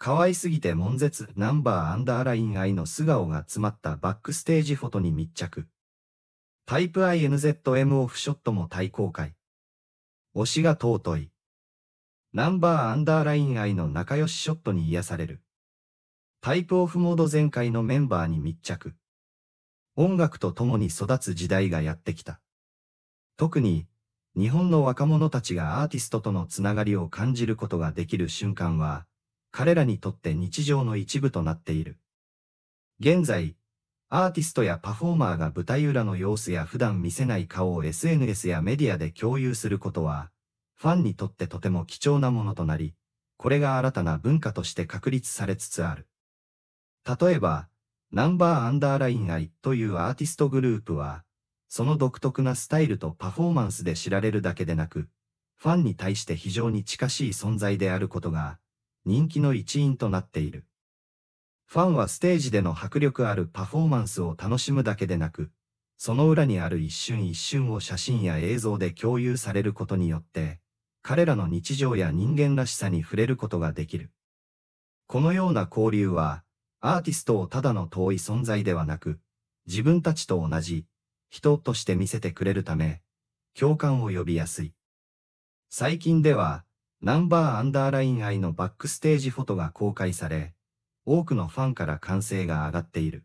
可愛すぎて悶絶ナンバーアンダーライン愛の素顔が詰まったバックステージフォトに密着。タイプ INZM オフショットも大公開。推しが尊い。ナンバーアンダーライン愛の仲良しショットに癒される。タイプオフモード全開のメンバーに密着。音楽と共に育つ時代がやってきた。特に、日本の若者たちがアーティストとのつながりを感じることができる瞬間は、彼らにとって日常の一部となっている。現在、アーティストやパフォーマーが舞台裏の様子や普段見せない顔を SNS やメディアで共有することは、ファンにとってとても貴重なものとなり、これが新たな文化として確立されつつある。例えば、ナンバーアンダーラインアイというアーティストグループは、その独特なスタイルとパフォーマンスで知られるだけでなく、ファンに対して非常に近しい存在であることが、人気の一因となっている。ファンはステージでの迫力あるパフォーマンスを楽しむだけでなく、その裏にある一瞬一瞬を写真や映像で共有されることによって、彼らの日常や人間らしさに触れることができる。このような交流は、アーティストをただの遠い存在ではなく、自分たちと同じ、人として見せてくれるため、共感を呼びやすい。最近では、ナンバーアンダーライン愛のバックステージフォトが公開され、多くのファンから歓声が上がっている。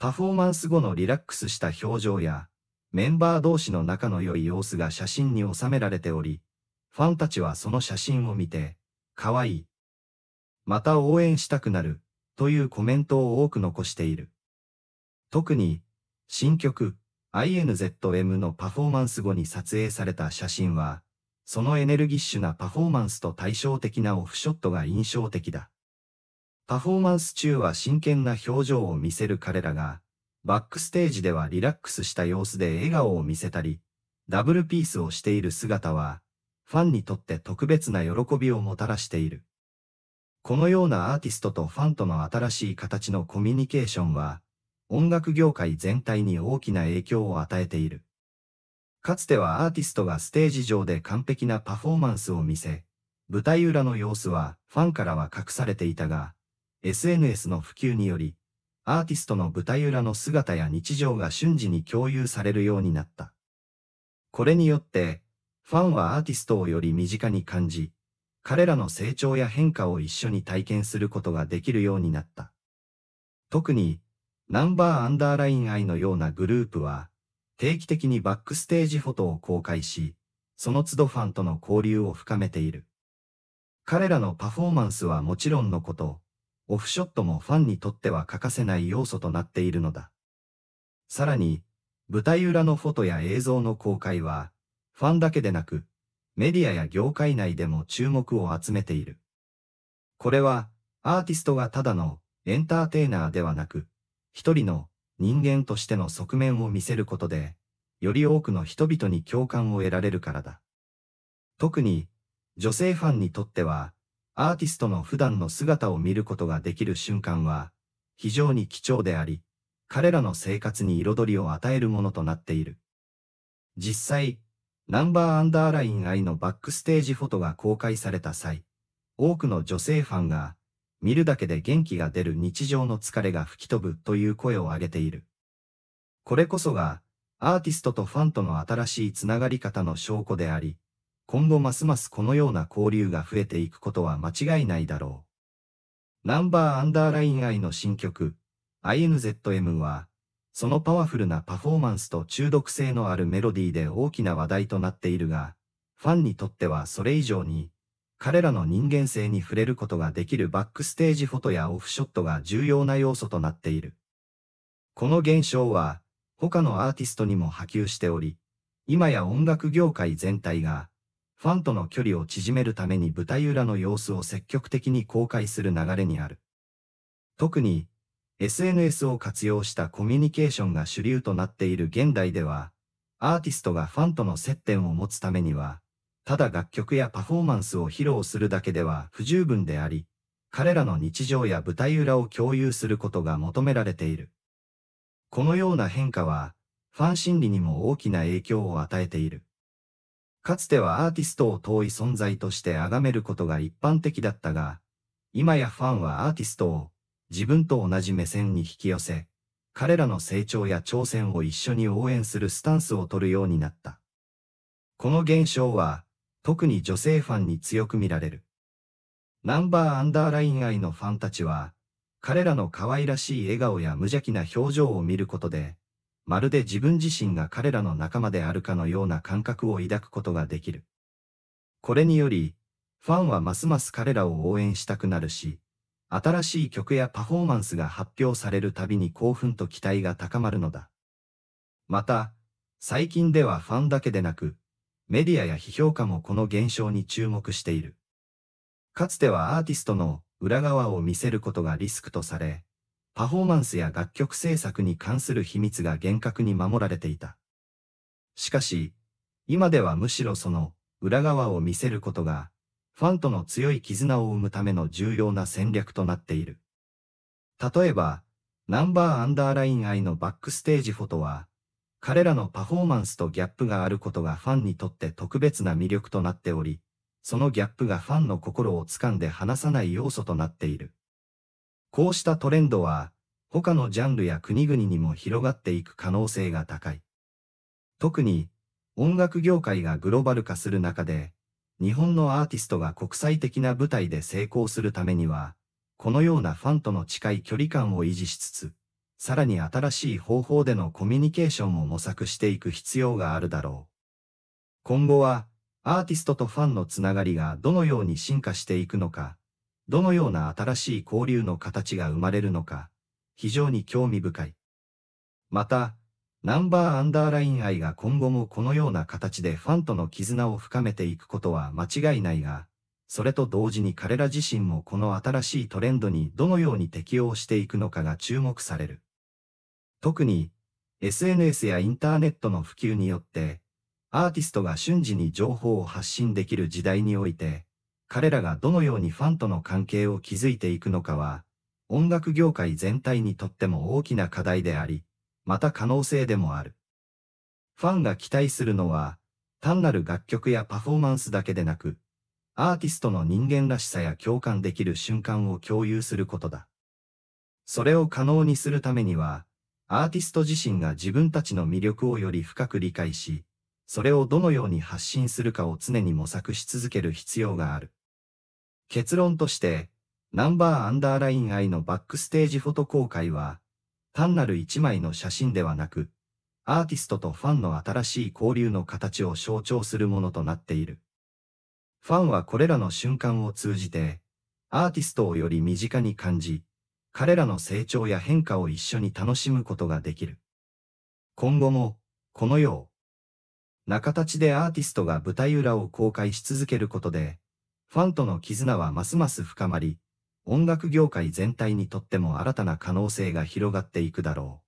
パフォーマンス後のリラックスした表情や、メンバー同士の仲の良い様子が写真に収められており、ファンたちはその写真を見て、かわいい。また応援したくなる、というコメントを多く残している。特に、新曲、INZM のパフォーマンス後に撮影された写真は、そのエネルギッシュなパフォーマンスと対照的なオフショットが印象的だ。パフォーマンス中は真剣な表情を見せる彼らが、バックステージではリラックスした様子で笑顔を見せたり、ダブルピースをしている姿は、ファンにとって特別な喜びをもたらしている。このようなアーティストとファンとの新しい形のコミュニケーションは、音楽業界全体に大きな影響を与えている。かつてはアーティストがステージ上で完璧なパフォーマンスを見せ、舞台裏の様子はファンからは隠されていたが、SNS の普及により、アーティストの舞台裏の姿や日常が瞬時に共有されるようになった。これによって、ファンはアーティストをより身近に感じ、彼らの成長や変化を一緒に体験することができるようになった。特に、ナンバーアンダーライン愛のようなグループは、定期的にバックステージフォトを公開し、その都度ファンとの交流を深めている。彼らのパフォーマンスはもちろんのこと、オフショットもファンにとっては欠かせない要素となっているのだ。さらに、舞台裏のフォトや映像の公開は、ファンだけでなく、メディアや業界内でも注目を集めている。これは、アーティストがただのエンターテイナーではなく、一人の人間としての側面を見せることで、より多くの人々に共感を得られるからだ。特に、女性ファンにとっては、アーティストの普段の姿を見ることができる瞬間は、非常に貴重であり、彼らの生活に彩りを与えるものとなっている。実際、ナンバーアンダーライン愛のバックステージフォトが公開された際、多くの女性ファンが、見るだけで元気が出る日常の疲れが吹き飛ぶという声を上げている。これこそが、アーティストとファンとの新しいつながり方の証拠であり、今後ますますこのような交流が増えていくことは間違いないだろう。ナンバーアンダーライン I の新曲、INZM は、そのパワフルなパフォーマンスと中毒性のあるメロディーで大きな話題となっているが、ファンにとってはそれ以上に、彼らの人間性に触れることができるバックステージフォトやオフショットが重要な要素となっている。この現象は、他のアーティストにも波及しており、今や音楽業界全体が、ファンとの距離を縮めるために舞台裏の様子を積極的に公開する流れにある。特に、SNS を活用したコミュニケーションが主流となっている現代では、アーティストがファンとの接点を持つためには、ただ楽曲やパフォーマンスを披露するだけでは不十分であり、彼らの日常や舞台裏を共有することが求められている。このような変化は、ファン心理にも大きな影響を与えている。かつてはアーティストを遠い存在として崇めることが一般的だったが、今やファンはアーティストを自分と同じ目線に引き寄せ、彼らの成長や挑戦を一緒に応援するスタンスを取るようになった。この現象は、特に女性ファンに強く見られる。ナンバーアンダーライン愛のファンたちは、彼らの可愛らしい笑顔や無邪気な表情を見ることで、まるで自分自身が彼らの仲間であるかのような感覚を抱くことができる。これにより、ファンはますます彼らを応援したくなるし、新しい曲やパフォーマンスが発表されるたびに興奮と期待が高まるのだ。また、最近ではファンだけでなく、メディアや批評家もこの現象に注目している。かつてはアーティストの裏側を見せることがリスクとされ、パフォーマンスや楽曲制作に関する秘密が厳格に守られていた。しかし、今ではむしろその裏側を見せることが、ファンとの強い絆を生むための重要な戦略となっている。例えば、ナンバーアンダーライン愛のバックステージフォトは、彼らのパフォーマンスとギャップがあることがファンにとって特別な魅力となっており、そのギャップがファンの心を掴んで離さない要素となっている。こうしたトレンドは、他のジャンルや国々にも広がっていく可能性が高い。特に、音楽業界がグローバル化する中で、日本のアーティストが国際的な舞台で成功するためには、このようなファンとの近い距離感を維持しつつ、さらに新しい方法でのコミュニケーションを模索していく必要があるだろう。今後は、アーティストとファンのつながりがどのように進化していくのか、どのような新しい交流の形が生まれるのか、非常に興味深い。また、ナンバーアンダーライン愛が今後もこのような形でファンとの絆を深めていくことは間違いないが、それと同時に彼ら自身もこの新しいトレンドにどのように適応していくのかが注目される。特に SNS やインターネットの普及によってアーティストが瞬時に情報を発信できる時代において彼らがどのようにファンとの関係を築いていくのかは音楽業界全体にとっても大きな課題でありまた可能性でもあるファンが期待するのは単なる楽曲やパフォーマンスだけでなくアーティストの人間らしさや共感できる瞬間を共有することだそれを可能にするためにはアーティスト自身が自分たちの魅力をより深く理解し、それをどのように発信するかを常に模索し続ける必要がある。結論として、ナンバーアンダーライン愛のバックステージフォト公開は、単なる一枚の写真ではなく、アーティストとファンの新しい交流の形を象徴するものとなっている。ファンはこれらの瞬間を通じて、アーティストをより身近に感じ、彼らの成長や変化を一緒に楽しむことができる。今後も、このような形でアーティストが舞台裏を公開し続けることで、ファンとの絆はますます深まり、音楽業界全体にとっても新たな可能性が広がっていくだろう。